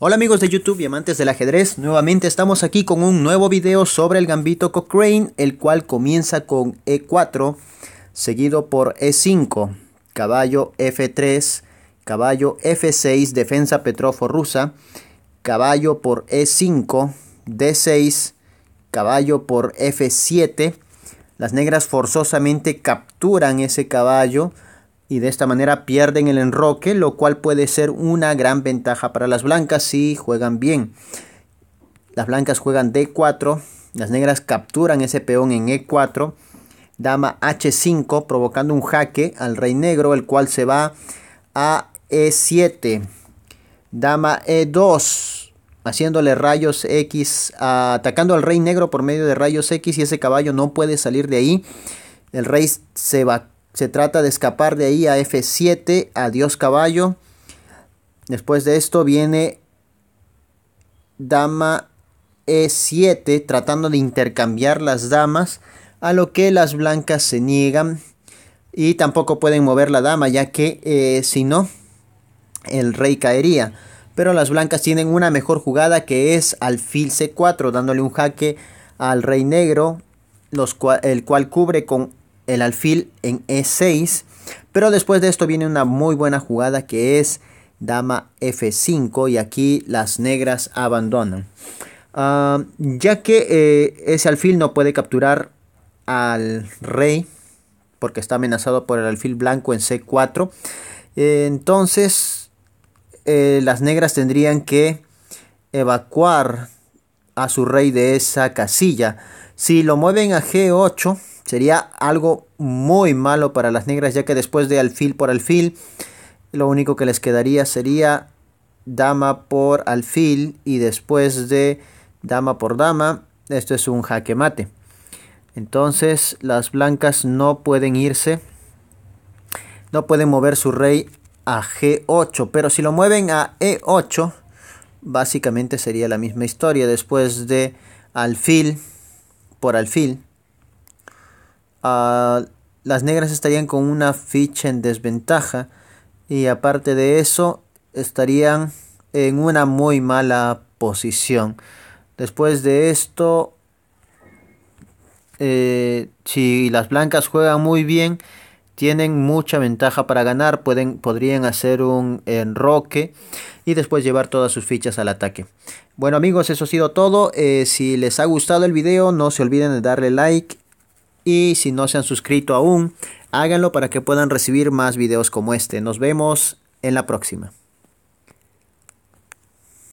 Hola amigos de YouTube y amantes del ajedrez, nuevamente estamos aquí con un nuevo video sobre el gambito Cochrane, el cual comienza con E4, seguido por E5, caballo F3, caballo F6, defensa Petrofo rusa, caballo por E5, D6, caballo por F7. Las negras forzosamente capturan ese caballo, y de esta manera pierden el enroque, lo cual puede ser una gran ventaja para las blancas si juegan bien. Las blancas juegan D4, las negras capturan ese peón en E4, dama H5 provocando un jaque al rey negro, el cual se va a E7, dama E2 haciéndole rayos X, atacando al rey negro por medio de rayos X y ese caballo no puede salir de ahí. El rey se va se trata de escapar de ahí a F7, adiós caballo. Después de esto viene dama E7 tratando de intercambiar las damas, a lo que las blancas se niegan y tampoco pueden mover la dama ya que eh, si no el rey caería. Pero las blancas tienen una mejor jugada que es alfil C4 dándole un jaque al rey negro los el cual cubre con el alfil en E6. Pero después de esto viene una muy buena jugada que es dama F5 y aquí las negras abandonan. Ah, ya que eh, ese alfil no puede capturar al rey porque está amenazado por el alfil blanco en C4. Eh, entonces eh, las negras tendrían que evacuar a su rey de esa casilla. Si lo mueven a G8 sería algo muy malo para las negras ya que después de alfil por alfil lo único que les quedaría sería dama por alfil y después de dama por dama esto es un jaque mate. Entonces las blancas no pueden irse, no pueden mover su rey a G8, pero si lo mueven a E8 básicamente sería la misma historia. Después de alfil por alfil, ah, las negras estarían con una ficha en desventaja y aparte de eso estarían en una muy mala posición. Después de esto, eh, si las blancas juegan muy bien, tienen mucha ventaja para ganar, pueden, podrían hacer un enroque y después llevar todas sus fichas al ataque. Bueno amigos, eso ha sido todo. Eh, si les ha gustado el video, no se olviden de darle like y si no se han suscrito aún, háganlo para que puedan recibir más videos como este. Nos vemos en la próxima.